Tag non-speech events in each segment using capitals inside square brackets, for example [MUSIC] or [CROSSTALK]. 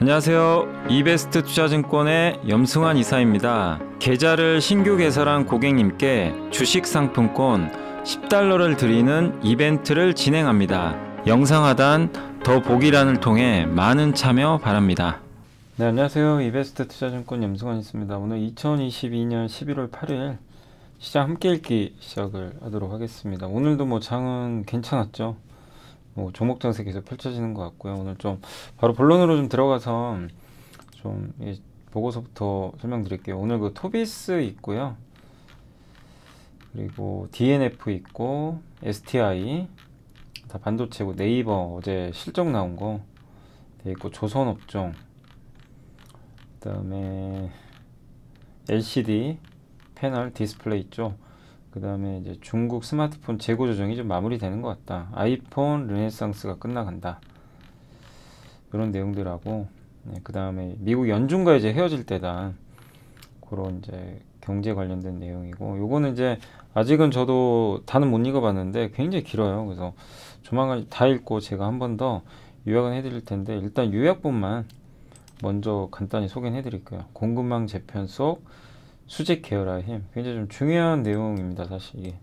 안녕하세요. 이베스트 투자증권의 염승환 이사입니다. 계좌를 신규 개설한 고객님께 주식 상품권 10달러를 드리는 이벤트를 진행합니다. 영상 하단 더 보기란을 통해 많은 참여 바랍니다. 네, 안녕하세요. 이베스트 투자증권 염승환 있습니다. 오늘 2022년 11월 8일 시장 함께 읽기 시작을 하도록 하겠습니다. 오늘도 뭐 장은 괜찮았죠. 뭐 종목 장세 계속 펼쳐지는 것 같고요. 오늘 좀 바로 본론으로 좀 들어가서 좀 보고서부터 설명드릴게요. 오늘 그 토비스 있고요. 그리고 DNF 있고 STI 다 반도체고 네이버 어제 실적 나온 거 있고 조선업종 그다음에 LCD 패널 디스플레이 있죠. 그 다음에 이제 중국 스마트폰 재고 조정이 좀 마무리되는 것 같다. 아이폰 르네상스가 끝나간다. 이런 내용들하고 네, 그 다음에 미국 연준과 이제 헤어질 때다. 그런 이제 경제 관련된 내용이고 요거는 이제 아직은 저도 다는 못 읽어봤는데 굉장히 길어요. 그래서 조만간 다 읽고 제가 한 번 더 요약은 해드릴 텐데 일단 요약본만 먼저 간단히 소개해드릴게요. 공급망 재편 속 수직 계열화의 힘 굉장히 좀 중요한 내용입니다 사실 이게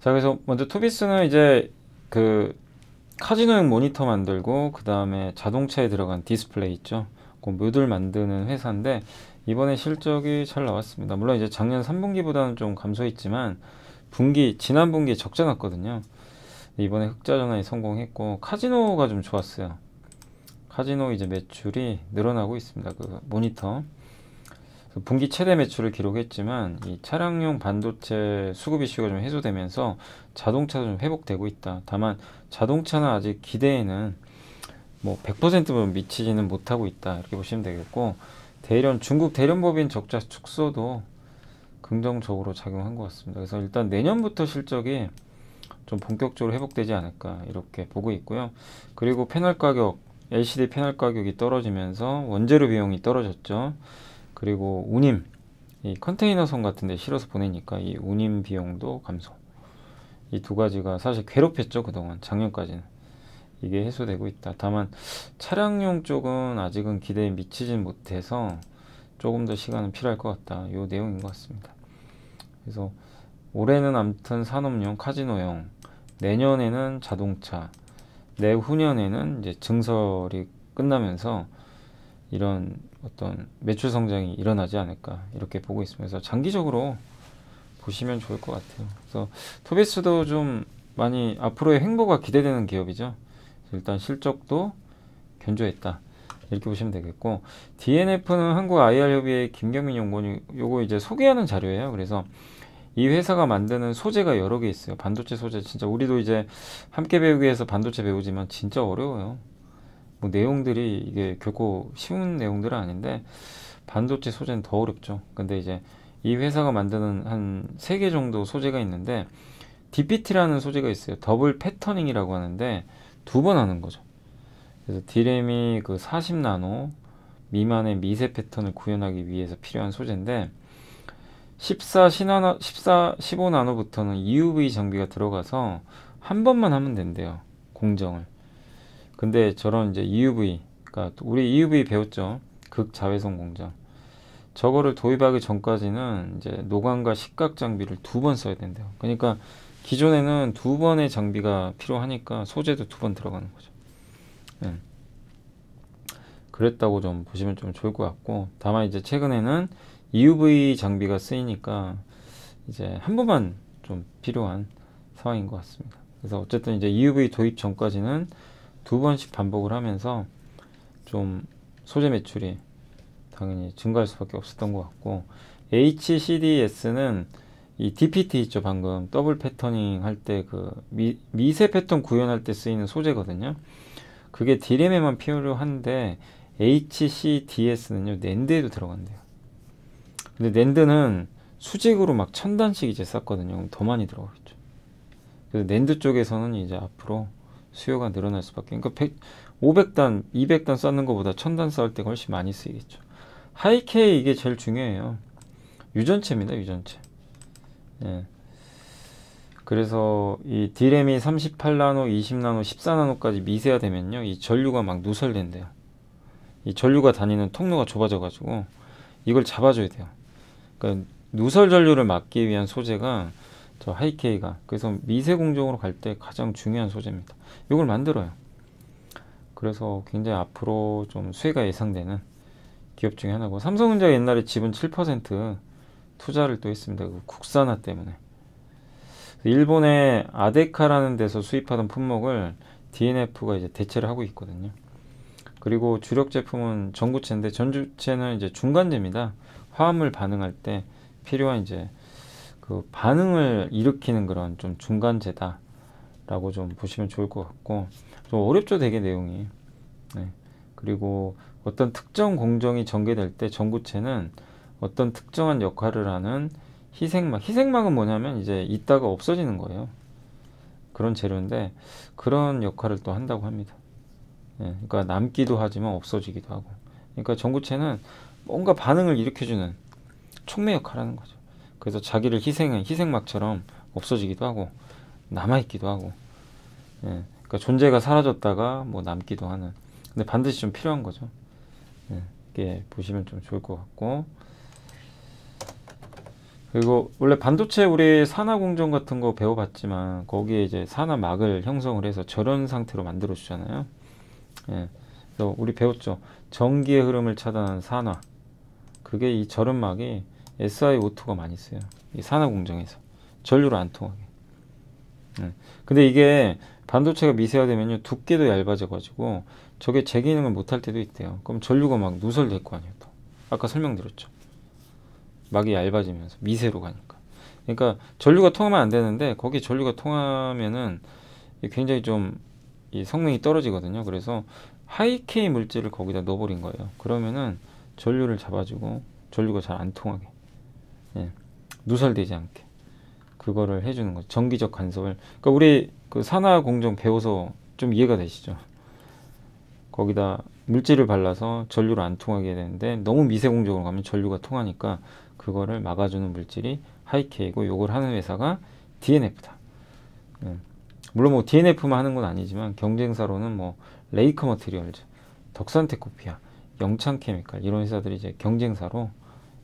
자 그래서 먼저 투비스는 이제 그 카지노용 모니터 만들고 그 다음에 자동차에 들어간 디스플레이 있죠 그 묘들 만드는 회사인데 이번에 실적이 잘 나왔습니다 물론 이제 작년 3분기보다는 좀 감소했지만 분기 지난 분기에 적자 났거든요 이번에 흑자 전환이 성공했고 카지노가 좀 좋았어요 카지노 이제 매출이 늘어나고 있습니다 그 모니터 그 분기 최대 매출을 기록했지만 이 차량용 반도체 수급 이슈가 좀 해소되면서 자동차도 좀 회복되고 있다. 다만 자동차는 아직 기대에는 뭐 100%면 미치지는 못하고 있다. 이렇게 보시면 되겠고 대련 중국 대련법인 적자 축소도 긍정적으로 작용한 것 같습니다. 그래서 일단 내년부터 실적이 좀 본격적으로 회복되지 않을까 이렇게 보고 있고요. 그리고 패널 가격 LCD 패널 가격이 떨어지면서 원재료 비용이 떨어졌죠. 그리고 운임 이 컨테이너선 같은 데 실어서 보내니까 이 운임 비용도 감소 이 두 가지가 사실 괴롭혔죠 그동안 작년까지는 이게 해소되고 있다 다만 차량용 쪽은 아직은 기대에 미치진 못해서 조금 더 시간은 필요할 것 같다 요 내용인 것 같습니다 그래서 올해는 암튼 산업용 카지노용 내년에는 자동차 내후년에는 이제 증설이 끝나면서 이런 어떤 매출 성장이 일어나지 않을까 이렇게 보고 있으면서 장기적으로 보시면 좋을 것 같아요. 그래서 토베스도 좀 많이 앞으로의 행보가 기대되는 기업이죠. 일단 실적도 견조했다. 이렇게 보시면 되겠고 DNF는 한국 IR 협의회 김경민 연구원이 요거 이제 소개하는 자료예요. 그래서 이 회사가 만드는 소재가 여러 개 있어요. 반도체 소재 진짜 우리도 이제 함께 배우기 위해서 반도체 배우지만 진짜 어려워요. 뭐 내용들이 이게 결코 쉬운 내용들은 아닌데 반도체 소재는 더 어렵죠. 근데 이제 이 회사가 만드는 한 세 개 정도 소재가 있는데 DPT라는 소재가 있어요. 더블 패터닝이라고 하는데 두 번 하는 거죠. 그래서 디램이 그 40나노 미만의 미세 패턴을 구현하기 위해서 필요한 소재인데 14신나14 15나노부터는 EUV 장비가 들어가서 한 번만 하면 된대요. 공정을. 근데 저런 이제 EUV, 그러니까 우리 EUV 배웠죠. 극자외선 공장. 저거를 도입하기 전까지는 이제 노광과 식각 장비를 두 번 써야 된대요. 그러니까 기존에는 두 번의 장비가 필요하니까 소재도 두 번 들어가는 거죠. 네. 그랬다고 좀 보시면 좀 좋을 것 같고 다만 이제 최근에는 EUV 장비가 쓰이니까 이제 한 번만 좀 필요한 상황인 것 같습니다. 그래서 어쨌든 이제 EUV 도입 전까지는 두 번씩 반복을 하면서 좀 소재 매출이 당연히 증가할 수밖에 없었던 것 같고 HCDS는 이 DPT 있죠 방금 더블 패터닝 할때 그 미세 패턴 구현할 때 쓰이는 소재거든요 그게 디 m 에만 필요한데 HCDS는요 낸드에도 들어간대요 근데 낸드는 수직으로 막 천 단씩 이제 쌌거든요 그럼 더 많이 들어가겠죠 그래서 낸드 쪽에서는 이제 앞으로 수요가 늘어날 수밖에. 그러니까 100, 500단, 200단 쌓는 것보다 1000단 쌓을 때가 훨씬 많이 쓰이겠죠. 하이케이 이게 제일 중요해요. 유전체입니다, 유전체. 예. 그래서 이 D램이 38나노, 20나노, 14나노까지 미세화되면요. 이 전류가 막 누설된대요. 이 전류가 다니는 통로가 좁아져 가지고 이걸 잡아줘야 돼요. 그러니까 누설 전류를 막기 위한 소재가 저 하이케이가 그래서 미세 공정으로 갈 때 가장 중요한 소재입니다. 이걸 만들어요. 그래서 굉장히 앞으로 좀 수혜가 예상되는 기업 중에 하나고 삼성전자 옛날에 지분 7% 투자를 또 했습니다. 그 국산화 때문에 일본의 아데카라는 데서 수입하던 품목을 DNF가 이제 대체를 하고 있거든요. 그리고 주력 제품은 전구체인데 전구체는 이제 중간재입니다. 화합물 반응할 때 필요한 이제 그 반응을 일으키는 그런 좀 중간재다라고 좀 보시면 좋을 것 같고 좀 어렵죠 되게 내용이 네. 그리고 어떤 특정 공정이 전개될 때 전구체는 어떤 특정한 역할을 하는 희생막 희생막은 뭐냐면 이제 있다가 없어지는 거예요 그런 재료인데 그런 역할을 또 한다고 합니다 예, 그러니까 남기도 하지만 없어지기도 하고 그러니까 전구체는 뭔가 반응을 일으켜주는 촉매 역할을 하는 거죠 그래서 자기를 희생은 희생막처럼 없어지기도 하고 남아있기도 하고 예, 그러니까 존재가 사라졌다가 뭐 남기도 하는 근데 반드시 좀 필요한 거죠 예, 이렇게 보시면 좀 좋을 것 같고 그리고 원래 반도체 우리 산화 공정 같은 거 배워봤지만 거기에 이제 산화 막을 형성을 해서 절연 상태로 만들어 주잖아요. 예. 그래서 우리 배웠죠. 전기의 흐름을 차단하는 산화. 그게 이 절연막이 SiO2가 많이 쓰여. 이 산화 공정에서 전류로 안 통하게. 네. 근데 이게 반도체가 미세화되면요 두께도 얇아져가지고 저게 제 기능을 못할 때도 있대요. 그럼 전류가 막 누설될 거 아니에요. 또. 아까 설명드렸죠. 막이 얇아지면서 미세로 가니까. 그러니까 전류가 통하면 안 되는데 거기 전류가 통하면은 굉장히 좀 성능이 떨어지거든요. 그래서 하이케이 물질을 거기다 넣어버린 거예요. 그러면은 전류를 잡아주고 전류가 잘 안 통하게 예, 누설되지 않게 그거를 해주는 거죠. 정기적 간섭을. 그러니까 우리 그 산화 공정 배워서 좀 이해가 되시죠? 거기다 물질을 발라서 전류를 안 통하게 되는데 너무 미세공정으로 가면 전류가 통하니까 그거를 막아주는 물질이 하이케이고 요걸 하는 회사가 DNF다. 예. 물론 뭐 DNF만 하는 건 아니지만 경쟁사로는 뭐 레이커 머티리얼즈 덕산테코피아, 영창케미칼 이런 회사들이 이제 경쟁사로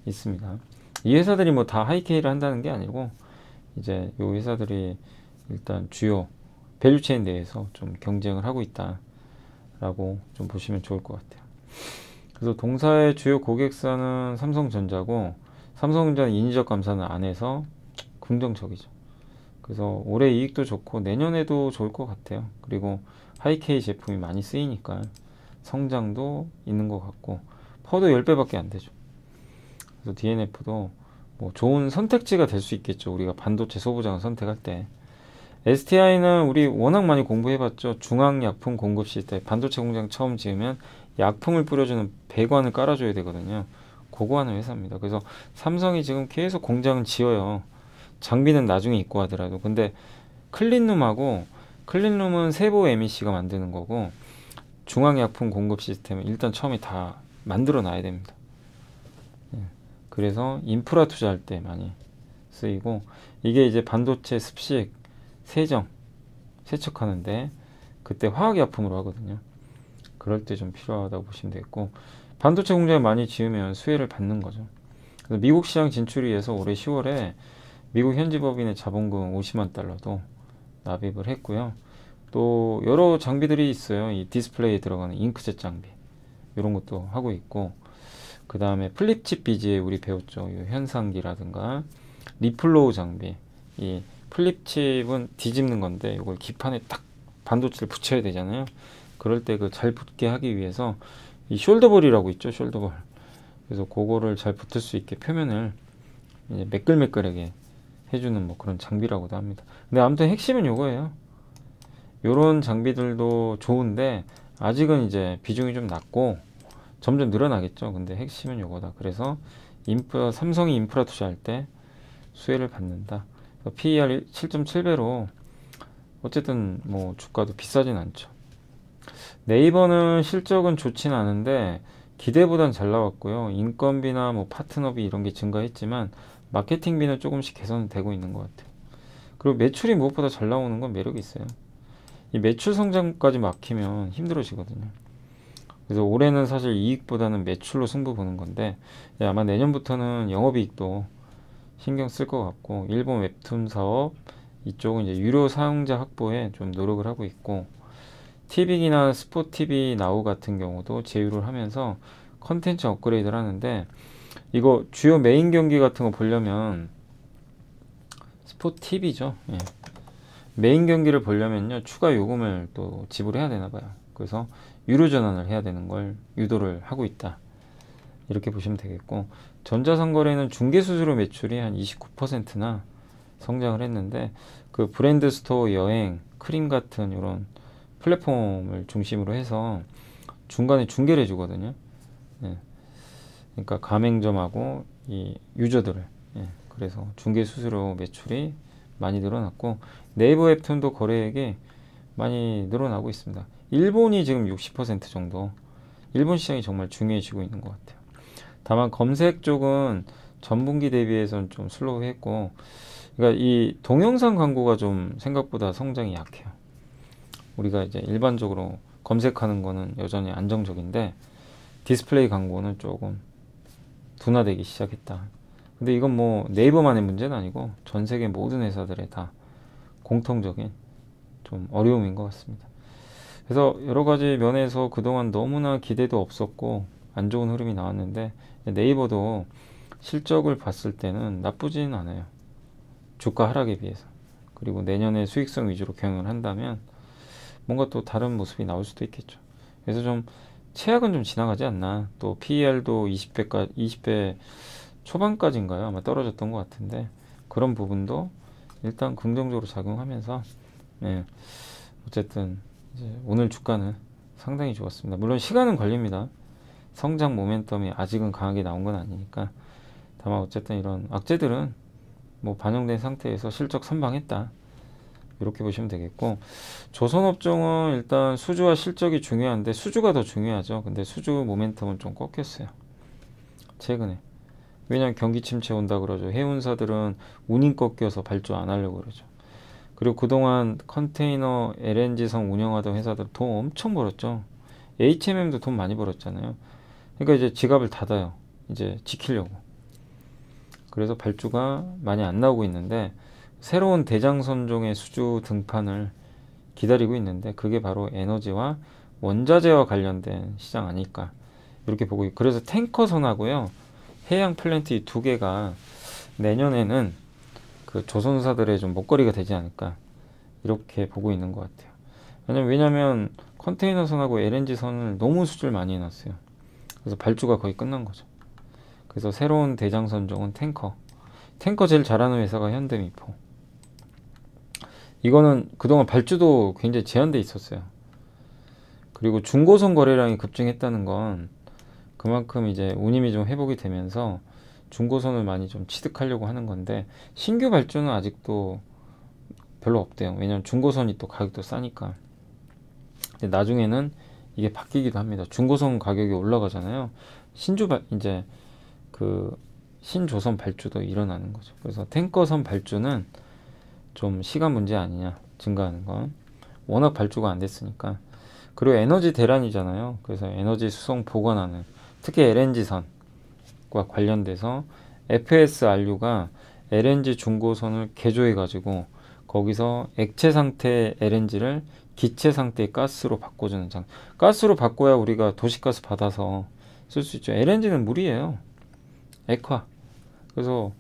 있습니다. 이 회사들이 뭐 다 하이케이를 한다는 게 아니고 이제 이 회사들이 일단 주요 밸류체인 내에서 좀 경쟁을 하고 있다라고 좀 보시면 좋을 것 같아요. 그래서 동사의 주요 고객사는 삼성전자고 삼성전자 인위적 감사는 안 해서 긍정적이죠. 그래서 올해 이익도 좋고 내년에도 좋을 것 같아요. 그리고 하이케이 제품이 많이 쓰이니까 성장도 있는 것 같고 퍼도 10배밖에 안 되죠. 그래서 DNF도 뭐 좋은 선택지가 될 수 있겠죠. 우리가 반도체 소부장을 선택할 때. STI는 우리 워낙 많이 공부해봤죠. 중앙약품 공급 시스템. 반도체 공장 처음 지으면 약품을 뿌려주는 배관을 깔아줘야 되거든요. 고거 하는 회사입니다. 그래서 삼성이 지금 계속 공장을 지어요. 장비는 나중에 입고 하더라도. 근데 클린룸하고 클린룸은 세보 MEC가 만드는 거고 중앙약품 공급 시스템은 일단 처음에 다 만들어 놔야 됩니다. 그래서 인프라 투자할 때 많이 쓰이고 이게 이제 반도체 습식, 세정, 세척하는데 그때 화학약품으로 하거든요. 그럴 때 좀 필요하다고 보시면 되겠고 반도체 공장을 많이 지으면 수혜를 받는 거죠. 그래서 미국 시장 진출을 위해서 올해 10월에 미국 현지 법인의 자본금 50만 달러도 납입을 했고요. 또 여러 장비들이 있어요. 이 디스플레이에 들어가는 잉크젯 장비 이런 것도 하고 있고 그 다음에 플립칩 BGA 우리 배웠죠. 현상기라든가 리플로우 장비. 이 플립칩은 뒤집는 건데 이걸 기판에 딱 반도체를 붙여야 되잖아요. 그럴 때 그 잘 붙게 하기 위해서 이 숄더볼이라고 있죠. 숄더볼. 그래서 그거를 잘 붙을 수 있게 표면을 이제 매끌매끌하게 해주는 뭐 그런 장비라고도 합니다. 근데 아무튼 핵심은 요거예요. 요런 장비들도 좋은데 아직은 이제 비중이 좀 낮고 점점 늘어나겠죠. 근데 핵심은 요거다 그래서 인프라, 삼성이 인프라 투자할 때 수혜를 받는다. PER 7.7배로 어쨌든 뭐 주가도 비싸진 않죠. 네이버는 실적은 좋진 않은데 기대보단 잘 나왔고요. 인건비나 뭐 파트너비 이런 게 증가했지만 마케팅비는 조금씩 개선되고 있는 것 같아요. 그리고 매출이 무엇보다 잘 나오는 건 매력이 있어요. 이 매출 성장까지 막히면 힘들어지거든요. 그래서 올해는 사실 이익보다는 매출로 승부 보는 건데 예, 아마 내년부터는 영업이익도 신경 쓸 것 같고 일본 웹툰 사업 이쪽은 이제 유료 사용자 확보에 좀 노력을 하고 있고 티빅이나 스포티비 나우 같은 경우도 제휴를 하면서 컨텐츠 업그레이드를 하는데 이거 주요 메인 경기 같은 거 보려면 스포티비죠 예. 메인 경기를 보려면요 추가 요금을 또 지불해야 되나 봐요 그래서 유료 전환을 해야 되는 걸 유도를 하고 있다. 이렇게 보시면 되겠고 전자상거래는 중개수수료 매출이 한 29%나 성장을 했는데 그 브랜드 스토어 여행, 크림 같은 이런 플랫폼을 중심으로 해서 중간에 중개를 해주거든요. 예. 그러니까 가맹점하고 이 유저들을 예. 그래서 중개 수수료 매출이 많이 늘어났고 네이버 웹툰도 거래액이 많이 늘어나고 있습니다. 일본이 지금 60% 정도 일본 시장이 정말 중요해지고 있는 것 같아요. 다만 검색 쪽은 전분기 대비해서는 좀 슬로우했고 그러니까 이 동영상 광고가 좀 생각보다 성장이 약해요. 우리가 이제 일반적으로 검색하는 거는 여전히 안정적인데 디스플레이 광고는 조금 둔화되기 시작했다. 근데 이건 뭐 네이버만의 문제는 아니고 전 세계 모든 회사들의 다 공통적인 좀 어려움인 것 같습니다. 그래서 여러 가지 면에서 그동안 너무나 기대도 없었고 안 좋은 흐름이 나왔는데 네이버도 실적을 봤을 때는 나쁘진 않아요. 주가 하락에 비해서. 그리고 내년에 수익성 위주로 경영을 한다면 뭔가 또 다른 모습이 나올 수도 있겠죠. 그래서 좀 최악은 좀 지나가지 않나. 또 PER도 20배까 20배 초반까지인가요? 아마 떨어졌던 것 같은데 그런 부분도 일단 긍정적으로 작용하면서 네. 어쨌든 오늘 주가는 상당히 좋았습니다. 물론 시간은 걸립니다. 성장 모멘텀이 아직은 강하게 나온 건 아니니까 다만 어쨌든 이런 악재들은 뭐 반영된 상태에서 실적 선방했다. 이렇게 보시면 되겠고 조선업종은 일단 수주와 실적이 중요한데 수주가 더 중요하죠. 근데 수주 모멘텀은 좀 꺾였어요. 최근에. 왜냐면 경기 침체 온다 그러죠. 해운사들은 운임 꺾여서 발주 안 하려고 그러죠. 그리고 그동안 컨테이너 LNG선 운영하던 회사들 돈 엄청 벌었죠. HMM도 돈 많이 벌었잖아요. 그러니까 이제 지갑을 닫아요. 이제 지키려고. 그래서 발주가 많이 안 나오고 있는데 새로운 대장선종의 수주 등판을 기다리고 있는데 그게 바로 에너지와 원자재와 관련된 시장 아닐까 이렇게 보고 그래서 탱커선하고요 해양 플랜트 이두 개가 내년에는 그 조선사들의 좀 먹거리가 되지 않을까 이렇게 보고 있는 것 같아요. 왜냐면 왜냐면 컨테이너 선하고 LNG 선을 너무 수출 많이 해놨어요. 그래서 발주가 거의 끝난 거죠. 그래서 새로운 대장 선정은 탱커. 탱커 제일 잘하는 회사가 현대미포. 이거는 그동안 발주도 굉장히 제한돼 있었어요. 그리고 중고선 거래량이 급증했다는 건 그만큼 이제 운임이 좀 회복이 되면서 중고선을 많이 좀 취득하려고 하는 건데 신규 발주는 아직도 별로 없대요. 왜냐면 중고선이 또 가격도 싸니까. 근데 나중에는 이게 바뀌기도 합니다. 중고선 가격이 올라가잖아요. 신주 발 이제 그 신조선 발주도 일어나는 거죠. 그래서 탱커선 발주는 좀 시간 문제 아니냐 증가하는 건 워낙 발주가 안 됐으니까 그리고 에너지 대란이잖아요. 그래서 에너지 수송 보관하는 특히 LNG선 과 관련돼서 FSRU가 LNG 중고선을 개조해 가지고 거기서 액체 상태의 LNG를 기체 상태의 가스로 바꿔주는 장. 가스로 바꿔야 우리가 도시가스 받아서 쓸 수 있죠. LNG는 물이에요. 액화. 그래서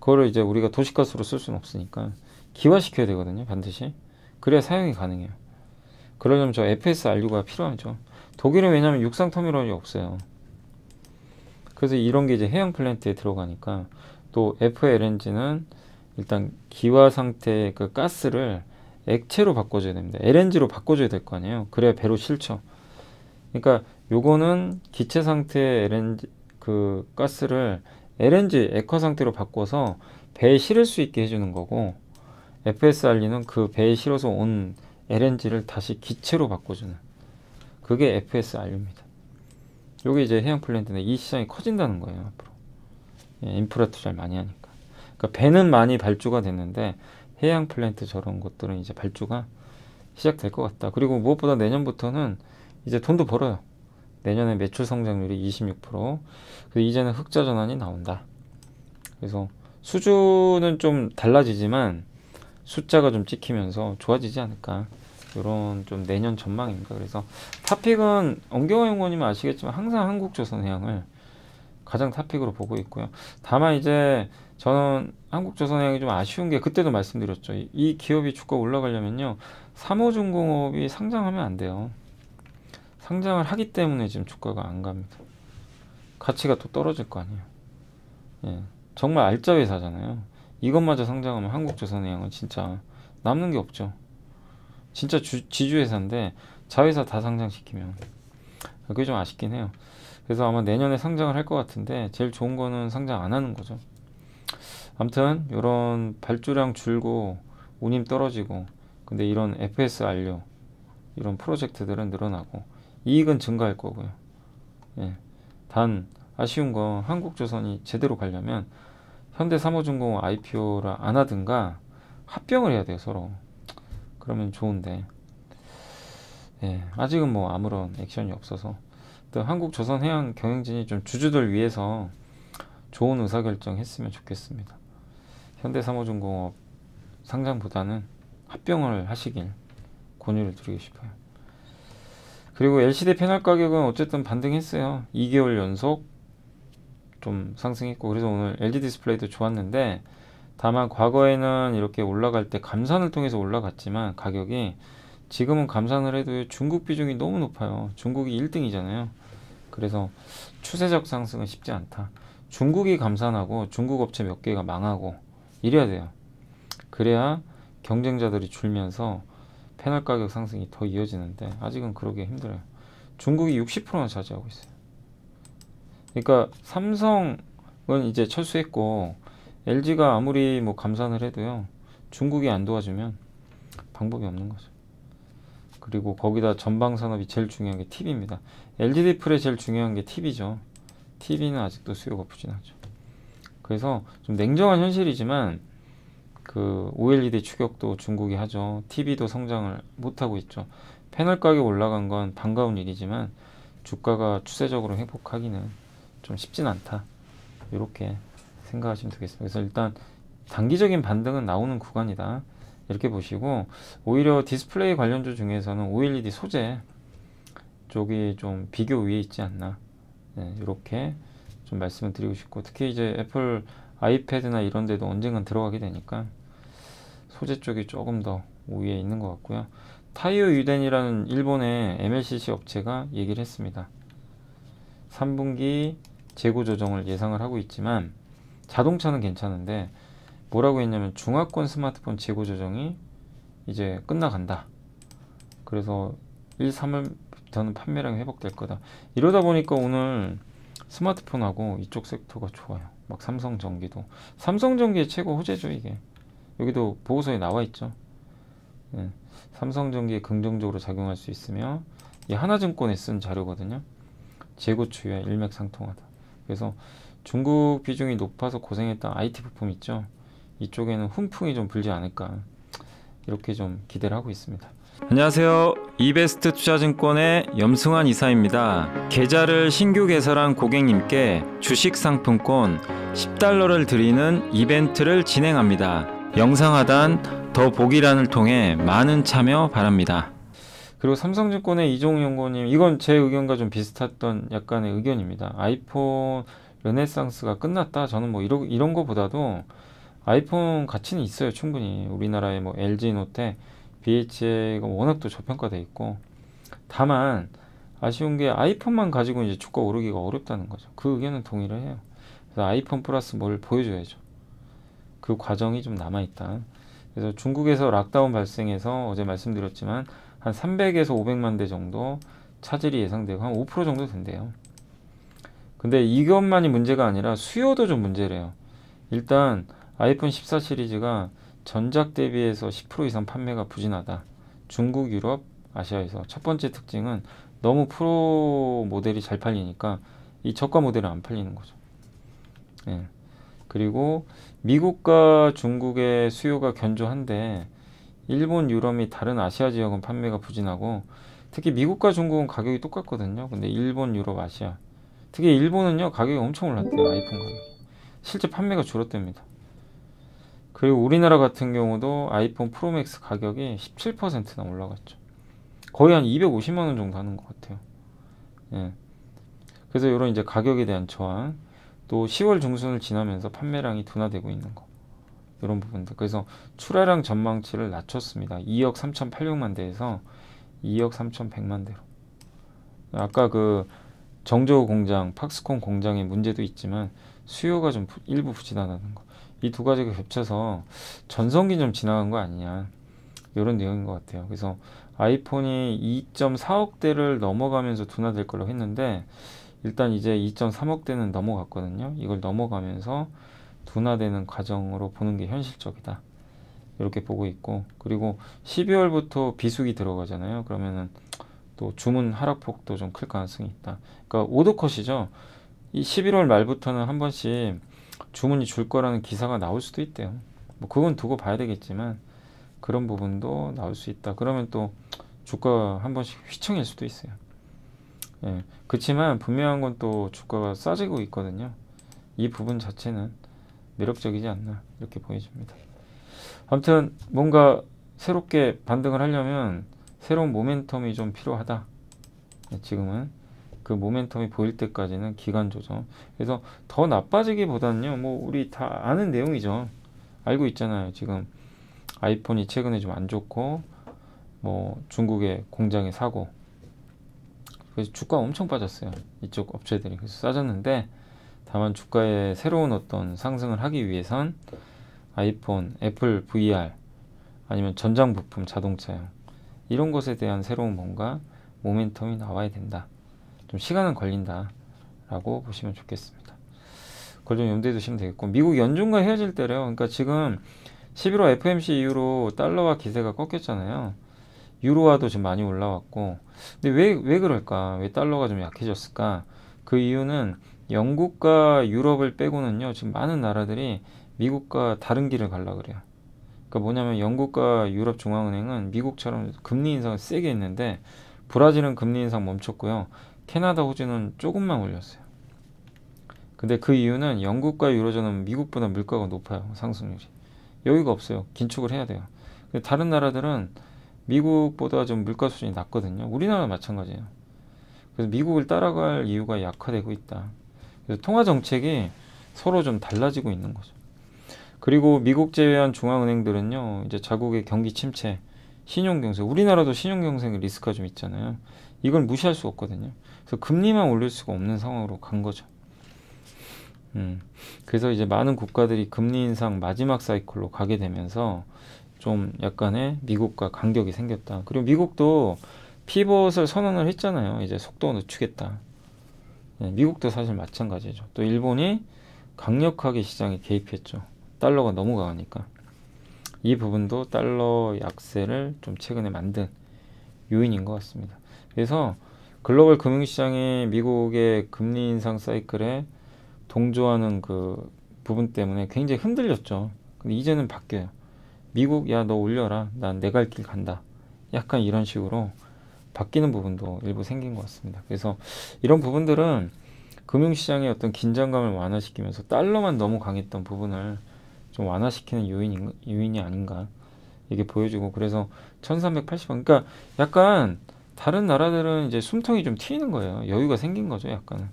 그거를 이제 우리가 도시가스로 쓸 수는 없으니까 기화시켜야 되거든요. 반드시. 그래야 사용이 가능해요. 그러려면 저 FSRU가 필요하죠. 독일은 왜냐면 육상 터미널이 없어요. 그래서 이런 게 이제 해양 플랜트에 들어가니까 또 FLNG는 일단 기화 상태의 그 가스를 액체로 바꿔줘야 됩니다. LNG로 바꿔줘야 될 거 아니에요. 그래야 배로 실죠. 그러니까 요거는 기체 상태의 LNG 그 가스를 LNG 액화 상태로 바꿔서 배에 실을 수 있게 해주는 거고 FSRE는 그 배에 실어서 온 LNG를 다시 기체로 바꿔주는 그게 FSRE입니다. 요게 이제 해양 플랜트는이 시장이 커진다는 거예요 앞으로 예, 인프라 투자를 많이 하니까 그러니까 배는 많이 발주가 됐는데 해양 플랜트 저런 것들은 이제 발주가 시작될 것 같다 그리고 무엇보다 내년부터는 이제 돈도 벌어요 내년에 매출 성장률이 26% 그래서 이제는 흑자 전환이 나온다 그래서 수준은 좀 달라지지만 숫자가 좀 찍히면서 좋아지지 않을까 이런 좀 내년 전망입니다. 그래서 탑픽은 엄경호 연구원님은 아시겠지만 항상 한국조선해양을 가장 탑픽으로 보고 있고요. 다만 이제 저는 한국조선해양이 좀 아쉬운 게 그때도 말씀드렸죠. 이, 이 기업이 주가 올라가려면요. 삼호중공업이 상장하면 안 돼요. 상장을 하기 때문에 지금 주가가 안 갑니다. 가치가 또 떨어질 거 아니에요. 예, 정말 알짜 회사잖아요. 이것마저 상장하면 한국조선해양은 진짜 남는 게 없죠. 진짜 주, 지주회사인데 자회사 다 상장시키면 그게 좀 아쉽긴 해요. 그래서 아마 내년에 상장을 할 것 같은데 제일 좋은 거는 상장 안 하는 거죠. 암튼 이런 발주량 줄고 운임 떨어지고 근데 이런 FS 알료 이런 프로젝트들은 늘어나고 이익은 증가할 거고요. 예. 단 아쉬운 건 한국조선이 제대로 가려면 현대 삼호중공 IPO를 안 하든가 합병을 해야 돼요 서로. 그러면 좋은데 예, 아직은 뭐 아무런 액션이 없어서 또 한국 조선해양 경영진이 좀 주주들 위해서 좋은 의사결정 했으면 좋겠습니다. 현대사모중공업 상장보다는 합병을 하시길 권유를 드리고 싶어요. 그리고 LCD 패널 가격은 어쨌든 반등했어요. 2개월 연속 좀 상승했고 그래서 오늘 LG e 디스플레이도 좋았는데 다만 과거에는 이렇게 올라갈 때 감산을 통해서 올라갔지만 가격이 지금은 감산을 해도 중국 비중이 너무 높아요. 중국이 1등이잖아요. 그래서 추세적 상승은 쉽지 않다. 중국이 감산하고 중국 업체 몇 개가 망하고 이래야 돼요. 그래야 경쟁자들이 줄면서 패널 가격 상승이 더 이어지는데 아직은 그러기 힘들어요. 중국이 60%나 차지하고 있어요. 그러니까 삼성은 이제 철수했고 LG가 아무리 뭐 감산을 해도요. 중국이 안 도와주면 방법이 없는 거죠. 그리고 거기다 전방 산업이 제일 중요한 게 TV입니다. LG 디플의 제일 중요한 게 TV죠. TV는 아직도 수요가 부진하죠. 그래서 좀 냉정한 현실이지만 그 OLED 추격도 중국이 하죠. TV도 성장을 못하고 있죠. 패널 가격 올라간 건 반가운 일이지만 주가가 추세적으로 회복하기는 좀 쉽진 않다. 이렇게 생각하시면 되겠습니다. 그래서 일단 단기적인 반등은 나오는 구간이다. 이렇게 보시고 오히려 디스플레이 관련주 중에서는 OLED 소재 쪽이 좀 비교 위에 있지 않나 네, 이렇게 좀 말씀을 드리고 싶고 특히 이제 애플 아이패드나 이런 데도 언젠간 들어가게 되니까 소재 쪽이 조금 더 위에 있는 것 같고요 타이오 유덴이라는 일본의 MLCC 업체가 얘기를 했습니다 3분기 재고 조정을 예상을 하고 있지만 자동차는 괜찮은데 뭐라고 했냐면 중화권 스마트폰 재고 조정이 이제 끝나간다. 그래서 1, 3월부터는 판매량이 회복될 거다. 이러다 보니까 오늘 스마트폰하고 이쪽 섹터가 좋아요. 막 삼성 전기도. 삼성 전기의 최고 호재죠, 이게. 여기도 보고서에 나와 있죠. 네. 삼성 전기에 긍정적으로 작용할 수 있으며 이 하나증권에 쓴 자료거든요. 재고 추이와 일맥상통하다. 그래서 중국 비중이 높아서 고생했던 IT 부품 있죠. 이쪽에는 훈풍이 좀 불지 않을까 이렇게 좀 기대를 하고 있습니다. 안녕하세요. 이베스트 투자증권의 염승환 이사입니다. 계좌를 신규 개설한 고객님께 주식 상품권 10달러를 드리는 이벤트를 진행합니다. 영상 하단 더 보기란을 통해 많은 참여 바랍니다. 그리고 삼성증권의 이종용 연구님 이건 제 의견과 좀 비슷했던 약간의 의견입니다. 아이폰 르네상스가 끝났다 저는 뭐 이러, 이런 거보다도 아이폰 가치는 있어요 충분히 우리나라의 뭐 LG 노태 BHA가 워낙 또 저평가돼 있고 다만 아쉬운 게 아이폰만 가지고 이제 주가 오르기가 어렵다는 거죠 그 의견은 동의를 해요 그래서 아이폰 플러스 뭘 보여줘야죠 그 과정이 좀 남아있다 그래서 중국에서 락다운 발생해서 어제 말씀드렸지만 한 300에서 500만 대 정도 차질이 예상되고 한 5% 정도 된대요 근데 이것만이 문제가 아니라 수요도 좀 문제래요. 일단 아이폰 14 시리즈가 전작 대비해서 10% 이상 판매가 부진하다. 중국, 유럽, 아시아에서 첫 번째 특징은 너무 프로 모델이 잘 팔리니까 이 저가 모델은 안 팔리는 거죠. 예. 그리고 미국과 중국의 수요가 견조한데 일본, 유럽 이 다른 아시아 지역은 판매가 부진하고 특히 미국과 중국은 가격이 똑같거든요. 근데 일본, 유럽, 아시아 특히 일본은요 가격이 엄청 올랐대요 아이폰 가격이 실제 판매가 줄었답니다 그리고 우리나라 같은 경우도 아이폰 프로맥스 가격이 17%나 올라갔죠 거의 한 250만원 정도 하는 것 같아요 예. 그래서 이런 이제 가격에 대한 저항 또 10월 중순을 지나면서 판매량이 둔화되고 있는 거 이런 부분들 그래서 출하량 전망치를 낮췄습니다 2억 3천 8백만 대에서 2억 3천 100만 대로 아까 그 정조 공장, 팍스콘 공장의 문제도 있지만 수요가 좀 일부 부진하다는 거. 이 두 가지가 겹쳐서 전성기 좀 지나간 거 아니냐. 이런 내용인 것 같아요. 그래서 아이폰이 2.4억 대를 넘어가면서 둔화될 걸로 했는데 일단 이제 2.3억 대는 넘어갔거든요. 이걸 넘어가면서 둔화되는 과정으로 보는 게 현실적이다. 이렇게 보고 있고 그리고 12월부터 비수기 들어가잖아요. 그러면은 또 주문 하락폭도 좀 클 가능성이 있다. 그러니까 오도컷이죠. 이 11월 말부터는 한 번씩 주문이 줄 거라는 기사가 나올 수도 있대요. 뭐 그건 두고 봐야 되겠지만 그런 부분도 나올 수 있다. 그러면 또 주가 한 번씩 휘청일 수도 있어요. 예. 그렇지만 분명한 건 또 주가가 싸지고 있거든요. 이 부분 자체는 매력적이지 않나 이렇게 보여집니다. 아무튼 뭔가 새롭게 반등을 하려면 새로운 모멘텀이 좀 필요하다. 네, 지금은 그 모멘텀이 보일 때까지는 기간 조정. 그래서 더 나빠지기보다는요. 뭐 우리 다 아는 내용이죠. 알고 있잖아요. 지금 아이폰이 최근에 좀 안 좋고 뭐 중국의 공장에 사고 그래서 주가 엄청 빠졌어요. 이쪽 업체들이 그래서 싸졌는데 다만 주가의 새로운 어떤 상승을 하기 위해선 아이폰, 애플 VR 아니면 전장 부품 자동차요. 이런 것에 대한 새로운 뭔가 모멘텀이 나와야 된다. 좀 시간은 걸린다. 라고 보시면 좋겠습니다. 그걸 좀 염두에 두시면 되겠고 미국 연준과 헤어질 때래요. 그러니까 지금 11월 FMC 이후로 달러와 기세가 꺾였잖아요. 유로화도 지금 많이 올라왔고 근데 왜, 왜 그럴까? 왜 달러가 좀 약해졌을까? 그 이유는 영국과 유럽을 빼고는요. 지금 많은 나라들이 미국과 다른 길을 가려 그래요. 그러니까 뭐냐면 영국과 유럽 중앙은행은 미국처럼 금리 인상을 세게 했는데 브라질은 금리 인상 멈췄고요. 캐나다, 호주는 조금만 올렸어요. 근데 그 이유는 영국과 유로존은 미국보다 물가가 높아요. 상승률이. 여유가 없어요. 긴축을 해야 돼요. 근데 다른 나라들은 미국보다 좀 물가 수준이 낮거든요. 우리나라 마찬가지예요. 그래서 미국을 따라갈 이유가 약화되고 있다. 그래서 통화 정책이 서로 좀 달라지고 있는 거죠. 그리고 미국 제외한 중앙은행들은요, 이제 자국의 경기 침체, 신용경색, 우리나라도 신용경색 리스크가 좀 있잖아요. 이걸 무시할 수 없거든요. 그래서 금리만 올릴 수가 없는 상황으로 간 거죠. 음, 그래서 이제 많은 국가들이 금리 인상 마지막 사이클로 가게 되면서 좀 약간의 미국과 간격이 생겼다. 그리고 미국도 피벗을 선언을 했잖아요. 이제 속도 늦추겠다. 네, 미국도 사실 마찬가지죠. 또 일본이 강력하게 시장에 개입했죠. 달러가 너무 강하니까 이 부분도 달러 약세를 좀 최근에 만든 요인인 것 같습니다. 그래서 글로벌 금융시장에 미국의 금리 인상 사이클에 동조하는 그 부분 때문에 굉장히 흔들렸죠. 근데 이제는 바뀌어요. 미국 야 너 올려라 난 내 갈 길 간다. 약간 이런 식으로 바뀌는 부분도 일부 생긴 것 같습니다. 그래서 이런 부분들은 금융시장의 어떤 긴장감을 완화시키면서 달러만 너무 강했던 부분을 좀 완화시키는 요인 요인이 아닌가 이게 보여지고 그래서 1380원 그러니까 약간 다른 나라들은 이제 숨통이 좀 트이는 거예요 여유가 생긴 거죠 약간은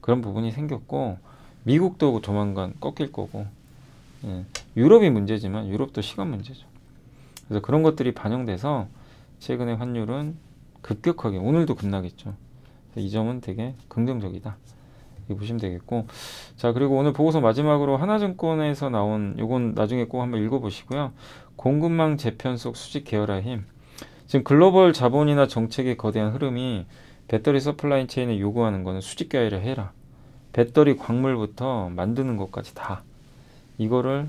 그런 부분이 생겼고 미국도 조만간 꺾일 거고 예. 유럽이 문제지만 유럽도 시간 문제죠 그래서 그런 것들이 반영돼서 최근의 환율은 급격하게 오늘도 급락했죠 이 점은 되게 긍정적이다 보시면 되겠고 자 그리고 오늘 보고서 마지막으로 하나증권에서 나온 요건 나중에 꼭 한번 읽어보시고요 공급망 재편 속 수직 계열화 힘 지금 글로벌 자본이나 정책의 거대한 흐름이 배터리 서플라인 체인에 요구하는 거는 수직 계열화 해라 배터리 광물부터 만드는 것까지 다 이거를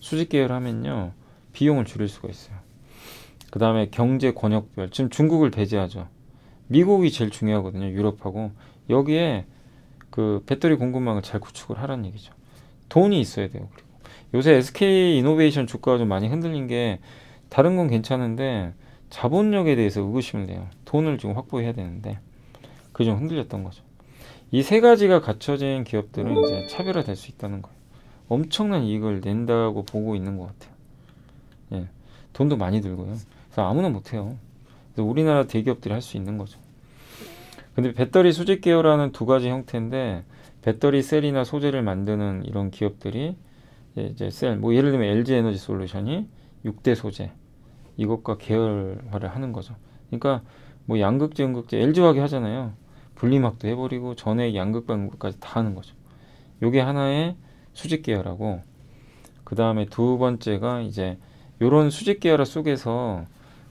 수직 계열하면요 비용을 줄일 수가 있어요 그 다음에 경제 권역별 지금 중국을 배제하죠 미국이 제일 중요하거든요 유럽하고 여기에 그 배터리 공급망을 잘 구축을 하라는 얘기죠. 돈이 있어야 돼요. 그리고 요새 SK 이노베이션 주가가 좀 많이 흔들린 게 다른 건 괜찮은데 자본력에 대해서 의구심을 내요. 돈을 지금 확보해야 되는데 그게 좀 흔들렸던 거죠. 이 세 가지가 갖춰진 기업들은 이제 차별화될 수 있다는 거예요. 엄청난 이익을 낸다고 보고 있는 것 같아요. 예, 돈도 많이 들고요. 그래서 아무나 못해요. 그래서 우리나라 대기업들이 할 수 있는 거죠. 근데 배터리 수직 계열라는두 가지 형태인데 배터리 셀이나 소재를 만드는 이런 기업들이 이제 셀, 뭐 예를 들면 LG 에너지 솔루션이 6대 소재 이것과 계열화를 하는 거죠. 그러니까 뭐 양극재, 음극재, LG화기 하잖아요. 분리막도 해버리고 전에 양극 반극까지 다 하는 거죠. 요게 하나의 수직 계열하고 그 다음에 두 번째가 이제 요런 수직 계열화 속에서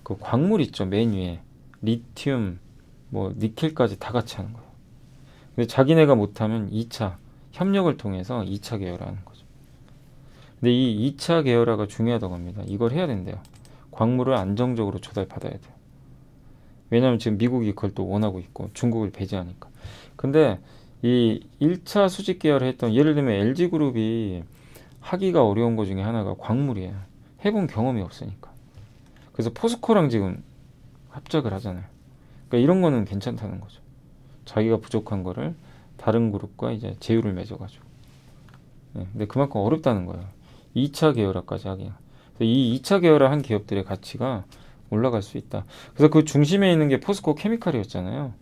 그 광물 있죠 맨 위에 리튬, 뭐 니켈까지 다 같이 하는 거예요. 근데 자기네가 못하면 2차 협력을 통해서 2차 계열화 하는 거죠. 근데 이 2차 계열화가 중요하다고 합니다. 이걸 해야 된대요. 광물을 안정적으로 조달받아야 돼요. 왜냐하면 지금 미국이 그걸 또 원하고 있고 중국을 배제하니까. 근데 이 1차 수직 계열을 했던 예를 들면 LG그룹이 하기가 어려운 것 중에 하나가 광물이에요. 해본 경험이 없으니까. 그래서 포스코랑 지금 합작을 하잖아요. 그러니까 이런 거는 괜찮다는 거죠. 자기가 부족한 거를 다른 그룹과 이제 제휴를 맺어가지고. 네, 근데 그만큼 어렵다는 거예요. 2차 계열화까지 하기가. 이 2차 계열화 한 기업들의 가치가 올라갈 수 있다. 그래서 그 중심에 있는 게 포스코 케미칼이었잖아요.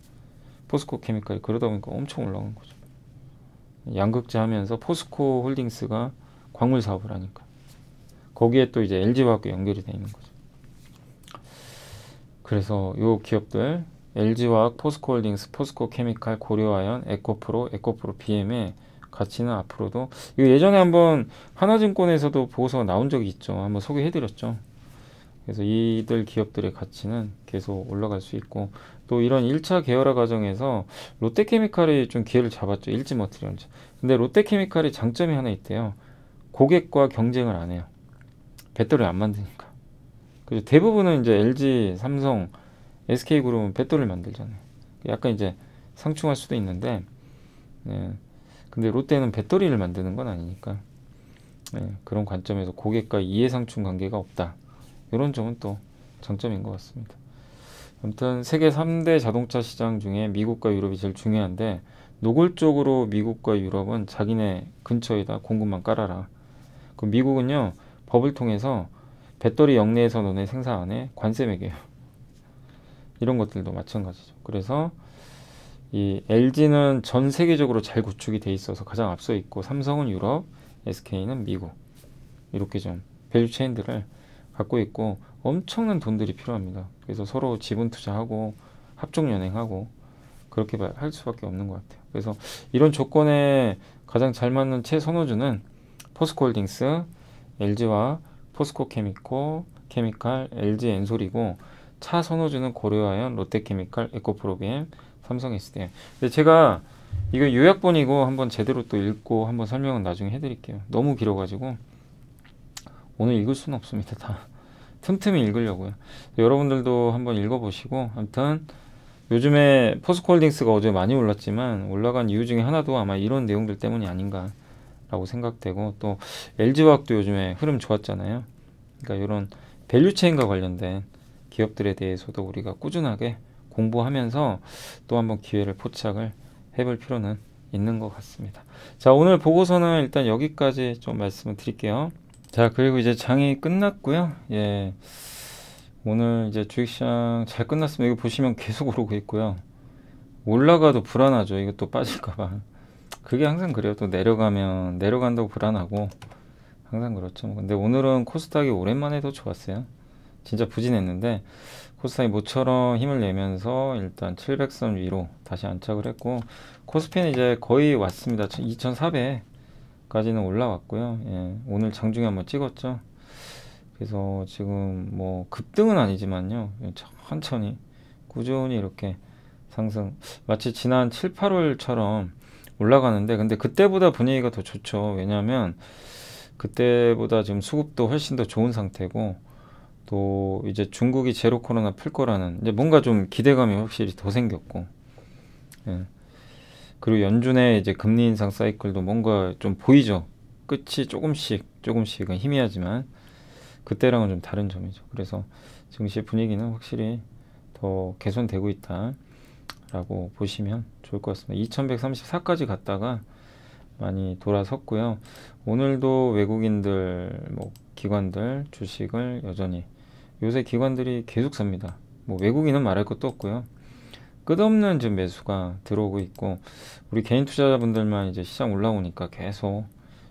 포스코 케미칼이 그러다 보니까 엄청 올라간 거죠. 양극재 하면서 포스코 홀딩스가 광물 사업을 하니까 거기에 또 이제 LG화학과 연결이 되어 있는 거죠. 그래서 요 기업들 LG화학, 포스코홀딩스, 포스코케미칼, 고려아연, 에코프로, 에코프로 BM의 가치는 앞으로도 이거 예전에 한번 하나증권에서도 보고서 나온 적이 있죠. 한번 소개해드렸죠. 그래서 이들 기업들의 가치는 계속 올라갈 수 있고 또 이런 1차 계열화 과정에서 롯데케미칼이 좀 기회를 잡았죠. 일지 머티리얼. 근데 롯데케미칼이 장점이 하나 있대요. 고객과 경쟁을 안 해요. 배터리 를안 만드니까. 그래서 대부분은 이제 LG, 삼성, SK그룹은 배터를 리 만들잖아요. 약간 이제 상충할 수도 있는데, 예. 근데 롯데는 배터리를 만드는 건 아니니까, 예. 그런 관점에서 고객과 이해상충 관계가 없다. 이런 점은 또 장점인 것 같습니다. 아무튼 세계 3대 자동차 시장 중에 미국과 유럽이 제일 중요한데 노골적으로 미국과 유럽은 자기네 근처에다 공급만 깔아라. 그 미국은요 법을 통해서 배터리 영내에서 논의 생산 안에 관세 매겨요. 이런 것들도 마찬가지죠. 그래서 이 LG는 전 세계적으로 잘 구축이 돼 있어서 가장 앞서 있고 삼성은 유럽, SK는 미국 이렇게 좀 밸류 체인들을 갖고 있고 엄청난 돈들이 필요합니다. 그래서 서로 지분 투자하고 합종 연행하고 그렇게 할 수밖에 없는 것 같아요. 그래서 이런 조건에 가장 잘 맞는 최선호주는 포스코홀딩스, LG와 포스코케미코, 케미칼, LG 엔솔이고 차 선호주는 고려하연, 롯데케미칼, 에코프로비엠, 삼성 SDM. 근데 제가 이거 요약본이고 한번 제대로 또 읽고 한번 설명은 나중에 해드릴게요. 너무 길어가지고 오늘 읽을 수는 없습니다. 다 [LAUGHS] 틈틈이 읽으려고요. 여러분들도 한번 읽어보시고 아무튼 요즘에 포스코홀딩스가 어제 많이 올랐지만 올라간 이유 중에 하나도 아마 이런 내용들 때문이 아닌가라고 생각되고 또 LG화학도 요즘에 흐름 좋았잖아요. 그러니까 이런 밸류체인과 관련된 기업들에 대해서도 우리가 꾸준하게 공부하면서 또 한번 기회를 포착을 해볼 필요는 있는 것 같습니다. 자 오늘 보고서는 일단 여기까지 좀 말씀을 드릴게요. 자 그리고 이제 장이 끝났고요. 예 오늘 이제 주식시장 잘끝났으면다 이거 보시면 계속 오르고 있고요. 올라가도 불안하죠. 이것도 빠질까봐. 그게 항상 그래요. 또 내려가면 내려간다고 불안하고 항상 그렇죠. 근데 오늘은 코스닥이 오랜만에 도 좋았어요. 진짜 부진했는데 코스닥이 모처럼 힘을 내면서 일단 700선 위로 다시 안착을 했고 코스피는 이제 거의 왔습니다. 2,400까지는 올라왔고요. 예, 오늘 장중에 한번 찍었죠. 그래서 지금 뭐 급등은 아니지만요. 예, 천천히 꾸준히 이렇게 상승 마치 지난 7, 8월처럼 올라가는데 근데 그때보다 분위기가 더 좋죠. 왜냐하면 그때보다 지금 수급도 훨씬 더 좋은 상태고 또 이제 중국이 제로 코로나 풀 거라는 이제 뭔가 좀 기대감이 확실히 더 생겼고 예. 그리고 연준의 이제 금리 인상 사이클도 뭔가 좀 보이죠 끝이 조금씩 조금씩은 희미하지만 그때랑은 좀 다른 점이죠 그래서 증시 분위기는 확실히 더 개선되고 있다 라고 보시면 좋을 것 같습니다 2134까지 갔다가 많이 돌아섰고요 오늘도 외국인들 뭐 기관들 주식을 여전히 요새 기관들이 계속 삽니다. 뭐 외국인은 말할 것도 없고요. 끝없는 지금 매수가 들어오고 있고 우리 개인 투자자분들만 이제 시장 올라오니까 계속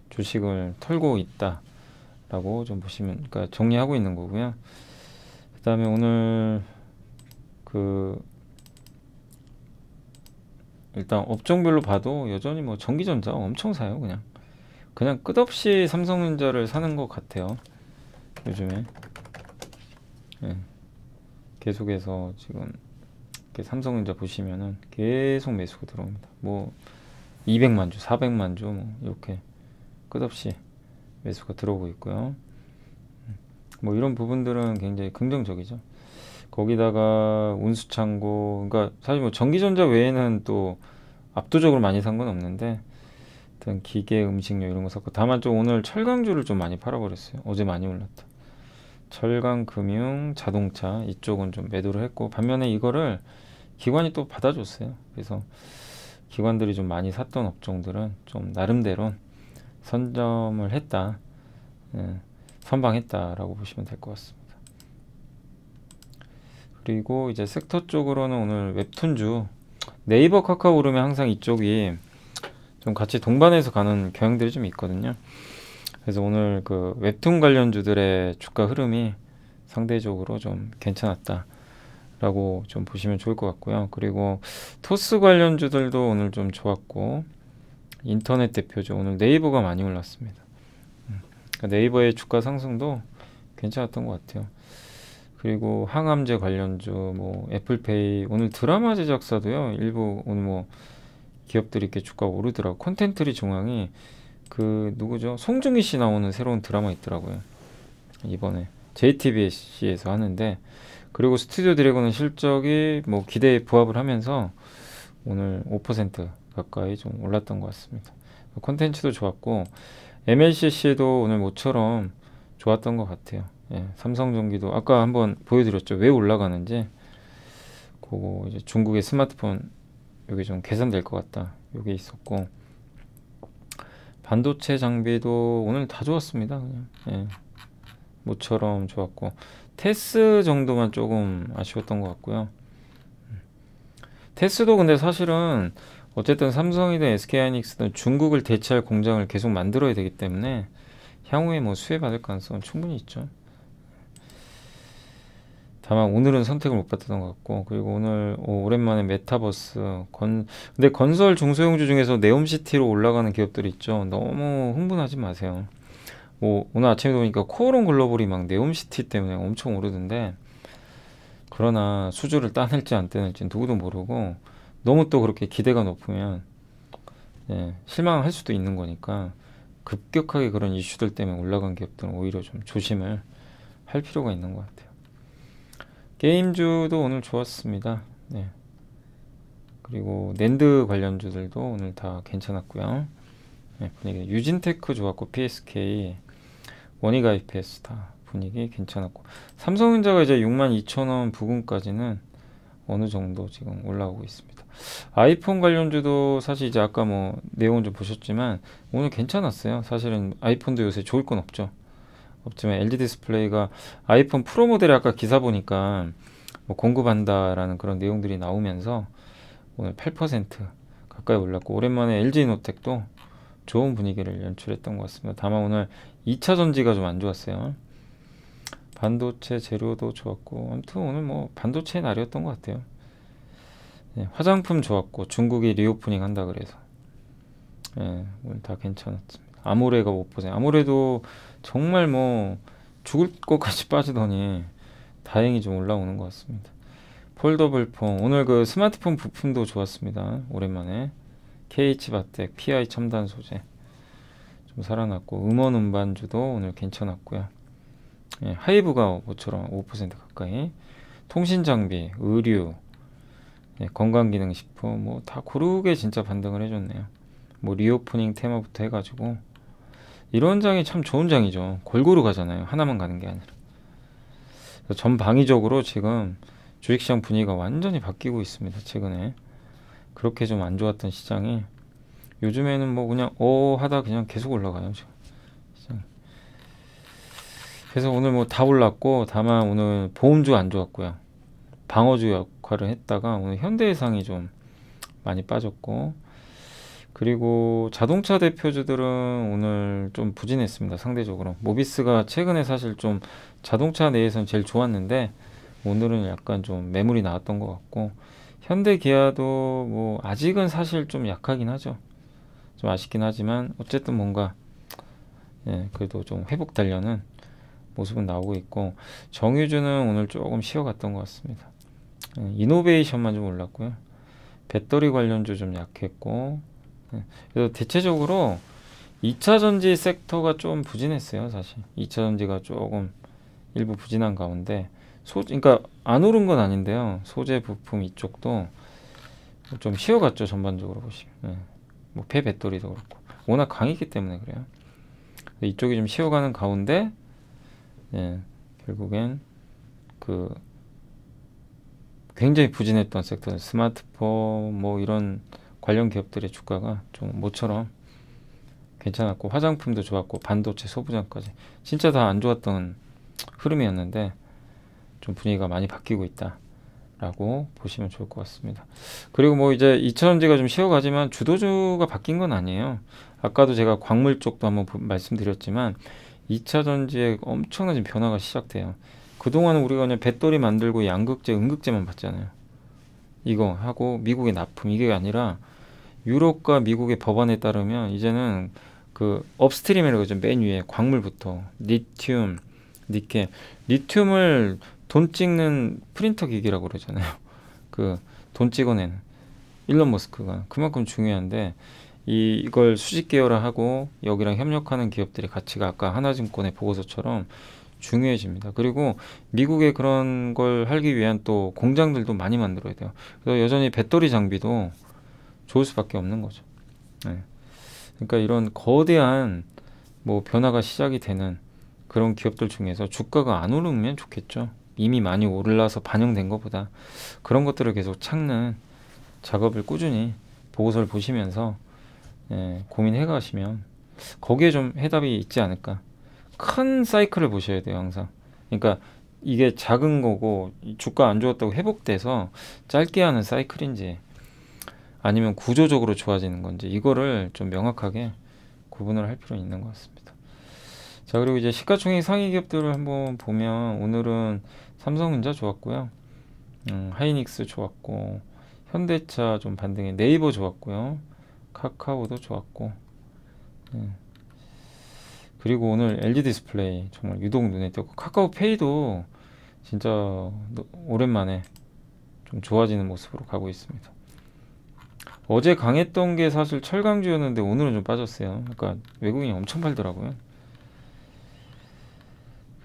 주식을 털고 있다라고 좀 보시면 그러니까 정리하고 있는 거고요. 그다음에 오늘 그 일단 업종별로 봐도 여전히 뭐 전기전자 엄청 사요 그냥 그냥 끝없이 삼성전자를 사는 것 같아요 요즘에 예. 계속해서 지금 삼성전자 보시면은 계속 매수가 들어옵니다. 뭐 200만 주, 400만 주뭐 이렇게 끝없이 매수가 들어오고 있고요. 음, 뭐 이런 부분들은 굉장히 긍정적이죠. 거기다가 운수창고, 그러니까 사실 뭐 전기전자 외에는 또 압도적으로 많이 산 건 없는데, 일단 기계, 음식료 이런 거 샀고, 다만 좀 오늘 철강주를 좀 많이 팔아버렸어요. 어제 많이 올랐다. 철강, 금융, 자동차 이쪽은 좀 매도를 했고 반면에 이거를 기관이 또 받아줬어요. 그래서 기관들이 좀 많이 샀던 업종들은 좀 나름대로 선점을 했다, 예, 선방했다라고 보시면 될 것 같습니다. 그리고 이제 섹터 쪽으로는 오늘 웹툰주 네이버 카카오 오르면 항상 이쪽이 좀 같이 동반해서 가는 경향들이 좀 있거든요. 그래서 오늘 그 웹툰 관련주들의 주가 흐름이 상대적으로 좀 괜찮았다. 라고 좀 보시면 좋을 것 같고요. 그리고 토스 관련주들도 오늘 좀 좋았고 인터넷 대표죠. 오늘 네이버가 많이 올랐습니다. 음, 그러니까 네이버의 주가 상승도 괜찮았던 것 같아요. 그리고 항암제 관련주, 뭐 애플페이, 오늘 드라마 제작사도요. 일부 오늘 뭐 기업들이 이렇게 주가 오르더라고. 콘텐츠리 중앙이 그 누구죠? 송중기 씨 나오는 새로운 드라마 있더라고요. 이번에 JTBC에서 하는데 그리고 스튜디오 드래곤은 실적이 뭐 기대에 부합을 하면서 오늘 5% 가까이 좀 올랐던 것 같습니다. 콘텐츠도 좋았고 MLCC도 오늘 모처럼 좋았던 것 같아요. 예, 삼성전기도 아까 한번 보여드렸죠. 왜 올라가는지 그거 이제 중국의 스마트폰 이게 좀 개선될 것 같다. 이게 있었고 반도체 장비도 오늘 다 좋았습니다. 그냥. 예. 모처럼 좋았고 테스 정도만 조금 아쉬웠던 것 같고요. 테스도 근데 사실은 어쨌든 삼성이든 SK하이닉스든 중국을 대체할 공장을 계속 만들어야 되기 때문에 향후에 뭐 수혜받을 가능성은 충분히 있죠. 다만 오늘은 선택을 못 받았던 것 같고 그리고 오늘 오, 랜만에 메타버스 건 근데 건설 중소형주 중에서 네옴시티로 올라가는 기업들이 있죠 너무 흥분하지 마세요 뭐 오늘 아침에 보니까 코오롱 글로벌이 막 네옴시티 때문에 엄청 오르던데 그러나 수주를 따낼지 안 따낼지 누구도 모르고 너무 또 그렇게 기대가 높으면 예, 실망할 수도 있는 거니까 급격하게 그런 이슈들 때문에 올라간 기업들은 오히려 좀 조심을 할 필요가 있는 것 같아요. 게임주도 오늘 좋았습니다. 네. 그리고 랜드 관련주들도 오늘 다 괜찮았고요. 네, 분위기 유진테크 좋았고 PSK 원이 가입했어 다 분위기 괜찮았고 삼성전자가 이제 62,000원 부근까지는 어느 정도 지금 올라오고 있습니다. 아이폰 관련주도 사실 이제 아까 뭐내용좀 보셨지만 오늘 괜찮았어요. 사실은 아이폰도 요새 좋을 건 없죠. 없지만 LG 디스플레이가 아이폰 프로 모델에 아까 기사 보니까 뭐 공급한다라는 그런 내용들이 나오면서 오늘 8% 가까이 올랐고 오랜만에 LG 노텍도 좋은 분위기를 연출했던 것 같습니다. 다만 오늘 2차 전지가 좀 안 좋았어요. 반도체 재료도 좋았고 아무튼 오늘 뭐반도체 날이었던 것 같아요. 네, 화장품 좋았고 중국이 리오프닝 한다 그래서 네, 오늘 다 괜찮았습니다. 아무래가못 보세요. 아모레도 정말 뭐 죽을 것까지 [LAUGHS] 빠지더니 다행히 좀 올라오는 것 같습니다. 폴더블폰 오늘 그 스마트폰 부품도 좋았습니다. 오랜만에 KH 바텍 PI 첨단 소재 좀 살아났고 음원 음반주도 오늘 괜찮았고요. 예, 하이브가 모처럼 5% 가까이 통신 장비, 의류, 예, 건강기능식품 뭐다 고르게 진짜 반등을 해줬네요. 뭐 리오프닝 테마부터 해가지고 이런 장이 참 좋은 장이죠. 골고루 가잖아요. 하나만 가는 게 아니라. 전방위적으로 지금 주식시장 분위기가 완전히 바뀌고 있습니다. 최근에. 그렇게 좀 안 좋았던 시장이 요즘에는 뭐 그냥 오 어 하다 그냥 계속 올라가요. 지금. 시장. 그래서 오늘 뭐 다 올랐고 다만 오늘 보험주 안 좋았고요. 방어주 역할을 했다가 오늘 현대해상이 좀 많이 빠졌고 그리고 자동차 대표주들은 오늘 좀 부진했습니다. 상대적으로. 모비스가 최근에 사실 좀 자동차 내에서는 제일 좋았는데 오늘은 약간 좀 매물이 나왔던 것 같고 현대 기아도 뭐 아직은 사실 좀 약하긴 하죠. 좀 아쉽긴 하지만 어쨌든 뭔가 예, 그래도 좀 회복 달려는 모습은 나오고 있고 정유주는 오늘 조금 쉬어갔던 것 같습니다. 예, 이노베이션만 좀 올랐고요. 배터리 관련주 좀 약했고 예. 그래서 대체적으로 2차 전지 섹터가 좀 부진했어요, 사실. 2차 전지가 조금 일부 부진한 가운데 소 그러니까 안 오른 건 아닌데요. 소재 부품 이쪽도 좀 쉬어갔죠, 전반적으로 보시면. 네. 뭐 폐배터리도 그렇고. 워낙 강했기 때문에 그래요. 이쪽이 좀 쉬어가는 가운데 예, 결국엔 그 굉장히 부진했던 섹터 스마트폰 뭐 이런 관련 기업들의 주가가 좀 모처럼 괜찮았고 화장품도 좋았고 반도체 소부장까지 진짜 다 안 좋았던 흐름이었는데 좀 분위기가 많이 바뀌고 있다 라고 보시면 좋을 것 같습니다 그리고 뭐 이제 2차전지가 좀 쉬어가지만 주도주가 바뀐 건 아니에요 아까도 제가 광물 쪽도 한번 말씀드렸지만 2차전지에 엄청난 지 변화가 시작돼요 그동안 우리가 그냥 배터리 만들고 양극재, 음극재만 봤잖아요 이거 하고 미국의 납품 이게 아니라 유럽과 미국의 법안에 따르면 이제는 그 업스트림이라고 하죠. 맨 위에 광물부터 리튬, 니켈. 리튬을 돈 찍는 프린터 기기라고 그러잖아요. [LAUGHS] 그 돈 찍어내는 일론 머스크가 그만큼 중요한데 이, 이걸 수직 계열화하고 여기랑 협력하는 기업들의 가치가 아까 하나증권의 보고서처럼 중요해집니다. 그리고 미국의 그런 걸 하기 위한 또 공장들도 많이 만들어야 돼요. 그래서 여전히 배터리 장비도 좋을 수밖에 없는 거죠. 네. 그러니까 이런 거대한 뭐 변화가 시작이 되는 그런 기업들 중에서 주가가 안 오르면 좋겠죠. 이미 많이 올라서 반영된 것보다 그런 것들을 계속 찾는 작업을 꾸준히 보고서를 보시면서 예, 고민해 가시면 거기에 좀 해답이 있지 않을까. 큰 사이클을 보셔야 돼요, 항상. 그러니까 이게 작은 거고 주가 안 좋았다고 회복돼서 짧게 하는 사이클인지 아니면 구조적으로 좋아지는 건지 이거를 좀 명확하게 구분을 할 필요는 있는 것 같습니다. 자 그리고 이제 시가총액 상위 기업들을 한번 보면 오늘은 삼성전자 좋았고요. 음, 하이닉스 좋았고 현대차 좀 반등해 네이버 좋았고요. 카카오도 좋았고 음. 그리고 오늘 LG 디스플레이 정말 유독 눈에 띄고 었 카카오페이도 진짜 오랜만에 좀 좋아지는 모습으로 가고 있습니다. 어제 강했던 게 사실 철강주였는데 오늘은 좀 빠졌어요. 그러니까 외국인이 엄청 팔더라고요.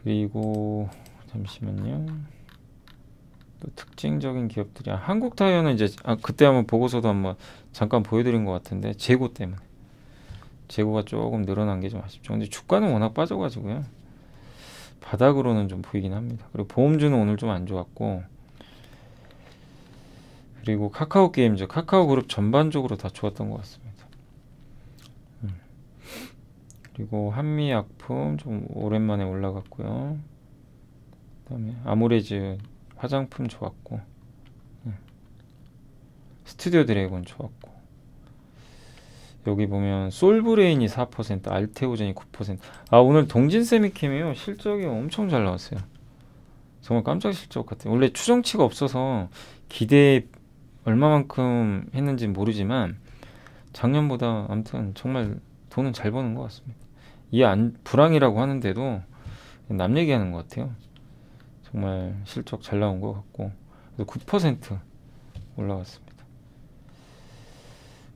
그리고 잠시만요. 또 특징적인 기업들이 아, 한국 타이어는 이제 아, 그때 한번 보고서도 한번 잠깐 보여드린 것 같은데 재고 때문에 재고가 조금 늘어난 게 좀 아쉽죠. 근데 주가는 워낙 빠져가지고요. 바닥으로는 좀 보이긴 합니다. 그리고 보험주는 오늘 좀 안 좋았고 그리고 카카오 게임즈, 카카오 그룹 전반적으로 다 좋았던 것 같습니다. 음. 그리고 한미약품 좀 오랜만에 올라갔고요. 그다음에 아모레즈 화장품 좋았고 음. 스튜디오 드래곤 좋았고 여기 보면 솔브레인이 4% 알테오젠이 9%아 오늘 동진세미캠이요 실적이 엄청 잘 나왔어요 정말 깜짝 실적 같아요 원래 추정치가 없어서 기대에 얼마만큼 했는지 모르지만 작년보다 아무튼 정말 돈은 잘 버는 것 같습니다. 이 안, 불황이라고 하는데도 남 얘기하는 것 같아요. 정말 실적 잘 나온 것 같고 9% 올라왔습니다.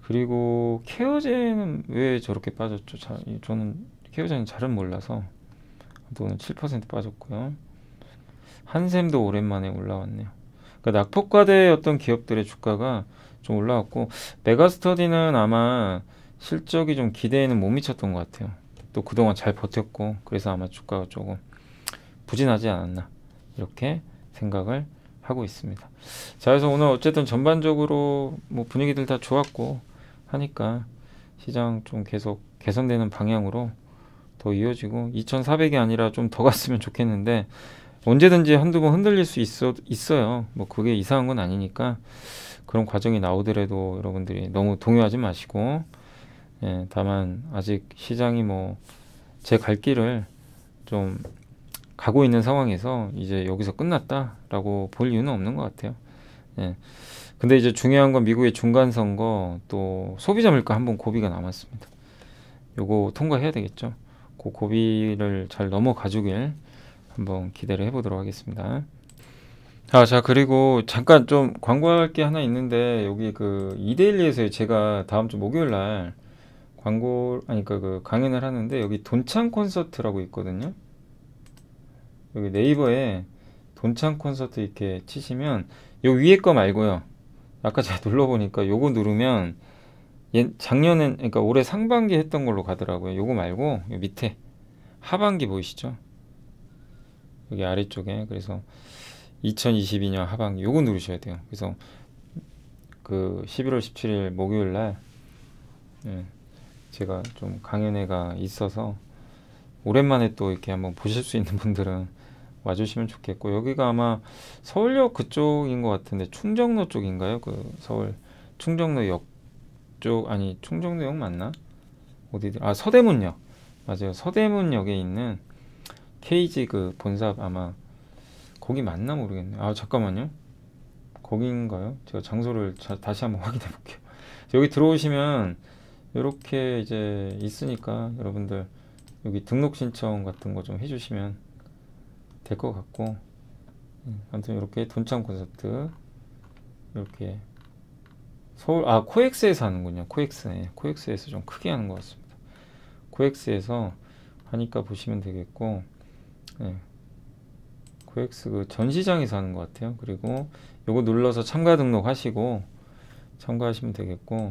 그리고 케어제는 왜 저렇게 빠졌죠? 자, 저는 케어제는 잘은 몰라서 오늘 7% 빠졌고요. 한샘도 오랜만에 올라왔네요. 그러니까 낙폭과대 어떤 기업들의 주가가 좀 올라왔고 메가스터디는 아마 실적이 좀 기대에는 못 미쳤던 것 같아요. 또 그동안 잘 버텼고 그래서 아마 주가가 조금 부진하지 않았나 이렇게 생각을 하고 있습니다. 자 그래서 오늘 어쨌든 전반적으로 뭐 분위기들 다 좋았고 하니까 시장 좀 계속 개선되는 방향으로 더 이어지고 2,400이 아니라 좀 더 갔으면 좋겠는데 언제든지 한두 번 흔들릴 수 있어, 있어요. 뭐 그게 이상한 건 아니니까 그런 과정이 나오더라도 여러분들이 너무 동요하지 마시고 예, 다만 아직 시장이 뭐 제 갈 길을 좀 가고 있는 상황에서 이제 여기서 끝났다라고 볼 이유는 없는 것 같아요. 예. 근데 이제 중요한 건 미국의 중간 선거 또 소비자 물가 한번 고비가 남았습니다. 요거 통과해야 되겠죠. 그 고비를 잘 넘어가주길 한번 기대를 해보도록 하겠습니다. 아, 자, 그리고 잠깐 좀 광고할 게 하나 있는데, 여기 그 이데일리에서 제가 다음 주 목요일 날 광고, 아니, 그, 그 강연을 하는데, 여기 돈창 콘서트라고 있거든요. 여기 네이버에 돈창 콘서트 이렇게 치시면, 요 위에 거 말고요. 아까 제가 [LAUGHS] 눌러보니까 요거 누르면, 예, 작년엔, 그러니까 올해 상반기 했던 걸로 가더라고요. 요거 말고, 요 밑에. 하반기 보이시죠? 여기 아래쪽에 그래서 2022년 하반기 요거 누르셔야 돼요. 그래서 그 11월 17일 목요일 날 예, 제가 좀 강연회가 있어서 오랜만에 또 이렇게 한번 보실 수 있는 분들은 와주시면 좋겠고 여기가 아마 서울역 그쪽인 것 같은데 충정로 쪽인가요? 그 서울 충정로역 쪽 아니 충정로역 맞나? 어디아 서대문역 맞아요 서대문역에 있는 케이지 그 본사 아마 거기 맞나 모르겠네. 아 잠깐만요. 거기인가요? 제가 장소를 자, 다시 한번 [LAUGHS] 확인해 볼게요. 여기 들어오시면 이렇게 이제 있으니까 여러분들 여기 등록 신청 같은 거 좀 해주시면 될 것 같고 예, 아무튼 이렇게 돈참 콘서트 이렇게 서울 아 코엑스에서 하는군요 코엑스네 예, 코엑스에서 좀 크게 하는 것 같습니다 코엑스에서 하니까 보시면 되겠고 고 예. 코엑스 그 전시장에서 하는 것 같아요. 그리고 요거 눌러서 참가 등록하시고 참가하시면 되겠고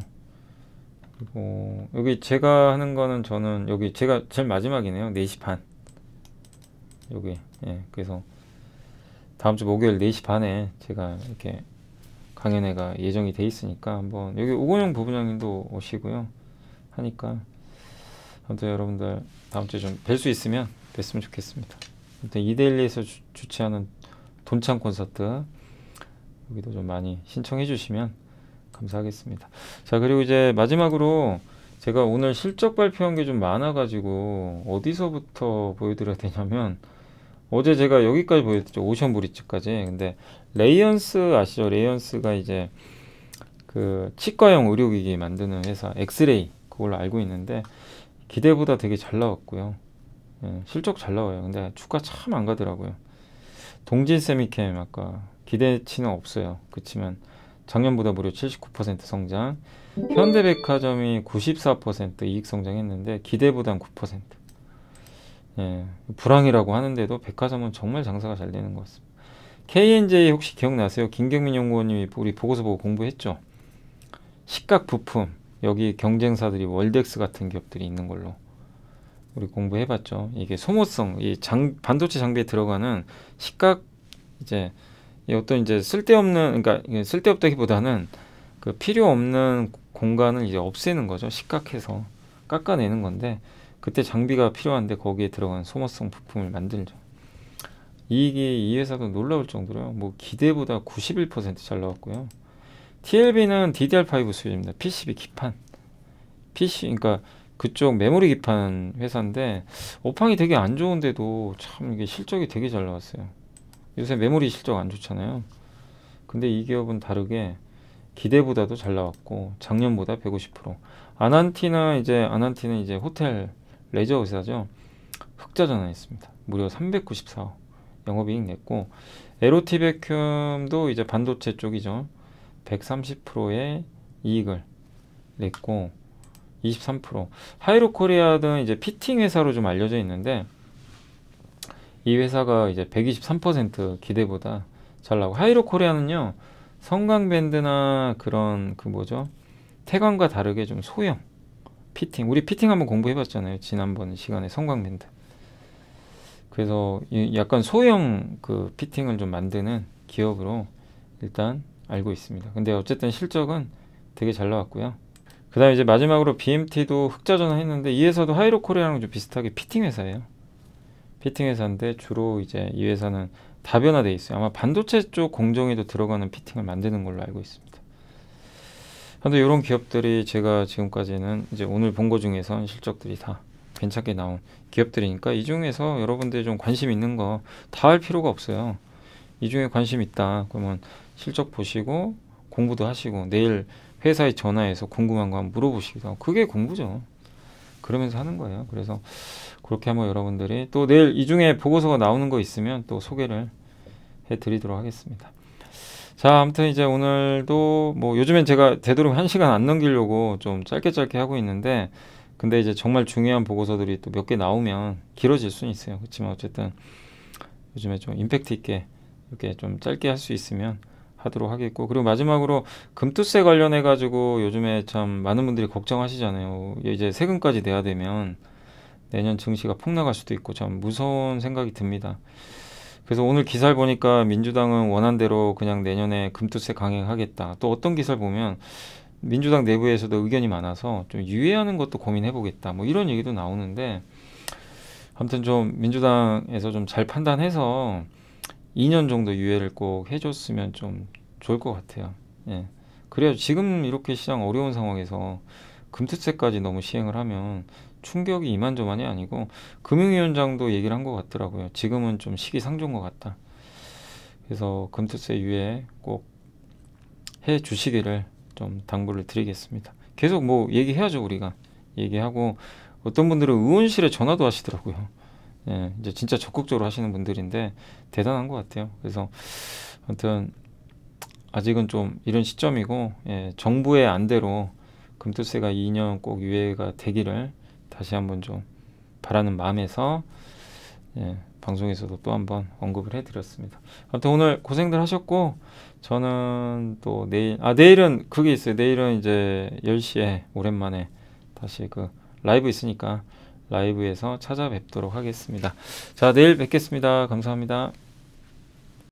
그리고 여기 제가 하는 거는 저는 여기 제가 제일 마지막이네요. 4시 반 여기 예 그래서 다음 주 목요일 4시 반에 제가 이렇게 강연회가 예정이 돼 있으니까 한번 여기 오건영 부부장님도 오시고요 하니까 아무튼 여러분들 다음 주에 좀 뵐 수 있으면 뵀으면 좋겠습니다. 일단 이데일리에서 주,최하는 돈창 콘서트 여기도 좀 많이 신청해 주시면 감사하겠습니다. 자 그리고 이제 마지막으로 제가 오늘 실적 발표한 게 좀 많아가지고 어디서부터 보여드려야 되냐면 어제 제가 여기까지 보여드렸죠 오션 브릿지까지 근데 레이언스 아시죠 레이언스가 이제 그 치과용 의료기기 만드는 회사 엑스레이 그걸로 알고 있는데 기대보다 되게 잘 나왔고요 예, 실적 잘 나와요. 근데 주가 참 안 가더라고요. 동진 세미캠 아까 기대치는 없어요. 그렇지만 작년보다 무려 79% 성장. 현대백화점이 94% 이익 성장했는데 기대보단 9%. 예, 불황이라고 하는데도 백화점은 정말 장사가 잘 되는 것 같습니다. KNJ 혹시 기억나세요? 김경민 연구원님이 우리 보고서 보고 공부했죠. 식각 부품 여기 경쟁사들이 월덱스 같은 기업들이 있는 걸로 우리 공부해봤죠. 이게 소모성, 이 장, 반도체 장비에 들어가는 시각 이제 어떤 이제 쓸데없는 그러니까 쓸데없다기보다는 그 필요 없는 공간을 이제 없애는 거죠. 시각해서 깎아내는 건데 그때 장비가 필요한데 거기에 들어가는 소모성 부품을 만들죠. 이익이 이 회사도 놀라울 정도로요. 뭐 기대보다 91%잘 나왔고요. TLB는 DDR5 수입입니다 PCB 기판. PC 그러니까 그쪽 메모리 기판 회사인데 오팡이 되게 안 좋은데도 참 이게 실적이 되게 잘 나왔어요. 요새 메모리 실적 안 좋잖아요. 근데 이 기업은 다르게 기대보다도 잘 나왔고 작년보다 150%. 아난티나 이제 아난티는 이제 호텔 레저 회사죠. 흑자 전환했습니다. 무려 394억 영업이익 냈고 에로티베큐도 이제 반도체 쪽이죠. 130%의 이익을 냈고 23% 하이로 코리아는 이제 피팅 회사로 좀 알려져 있는데 이 회사가 이제 123% 기대보다 잘 나고 하이로 코리아는요 성광 밴드나 그런 그 뭐죠 태광과 다르게 좀 소형 피팅 우리 피팅 한번 공부해봤잖아요 지난번 시간에 성광 밴드 그래서 약간 소형 그 피팅을 좀 만드는 기업으로 일단 알고 있습니다 근데 어쨌든 실적은 되게 잘 나왔고요 그 다음에 이제 마지막으로 BMT도 흑자전환 했는데 이에서도 하이로코리아랑 좀 비슷하게 피팅 회사예요. 피팅 회사인데 주로 이제 이 회사는 다변화돼 있어요. 아마 반도체 쪽 공정에도 들어가는 피팅을 만드는 걸로 알고 있습니다. 근데 이런 기업들이 제가 지금까지는 이제 오늘 본 거 중에서 실적들이 다 괜찮게 나온 기업들이니까 이 중에서 여러분들이 좀 관심 있는 거 다 할 필요가 없어요. 이 중에 관심 있다. 그러면 실적 보시고 공부도 하시고 내일 회사에 전화해서 궁금한 거 한번 물어보시기도 하고 그게 공부죠. 그러면서 하는 거예요. 그래서 그렇게 한번 여러분들이 또 내일 이 중에 보고서가 나오는 거 있으면 또 소개를 해드리도록 하겠습니다. 자, 아무튼 이제 오늘도 뭐 요즘엔 제가 되도록 한 시간 안 넘기려고 좀 짧게 짧게 하고 있는데 근데 이제 정말 중요한 보고서들이 또 몇 개 나오면 길어질 수는 있어요. 그렇지만 어쨌든 요즘에 좀 임팩트 있게 이렇게 좀 짧게 할 수 있으면 하도록 하겠고 그리고 마지막으로 금투세 관련해 가지고 요즘에 참 많은 분들이 걱정하시잖아요. 이제 세금까지 내야 되면 내년 증시가 폭락할 수도 있고 참 무서운 생각이 듭니다. 그래서 오늘 기사를 보니까 민주당은 원한대로 그냥 내년에 금투세 강행하겠다. 또 어떤 기사를 보면 민주당 내부에서도 의견이 많아서 좀 유예하는 것도 고민해 보겠다. 뭐 이런 얘기도 나오는데 아무튼 좀 민주당에서 좀 잘 판단해서 2년 정도 유예를 꼭 해줬으면 좀 좋을 것 같아요. 예. 그래야 지금 이렇게 시장 어려운 상황에서 금투세까지 너무 시행을 하면 충격이 이만저만이 아니고 금융위원장도 얘기를 한 것 같더라고요. 지금은 좀 시기상조인 것 같다. 그래서 금투세 유예 꼭 해주시기를 좀 당부를 드리겠습니다. 계속 뭐 얘기해야죠 우리가 얘기하고 어떤 분들은 의원실에 전화도 하시더라고요. 예, 이제 진짜 적극적으로 하시는 분들인데 대단한 것 같아요. 그래서 아무튼 아직은 좀 이런 시점이고 예, 정부의 안대로 금투세가 2년 꼭 유예가 되기를 다시 한번 좀 바라는 마음에서 예, 방송에서도 또 한번 언급을 해드렸습니다. 아무튼 오늘 고생들 하셨고 저는 또 내일 아 내일은 그게 있어요. 내일은 이제 10시에 오랜만에 다시 그 라이브 있으니까 라이브에서 찾아뵙도록 하겠습니다. 자, 내일 뵙겠습니다. 감사합니다.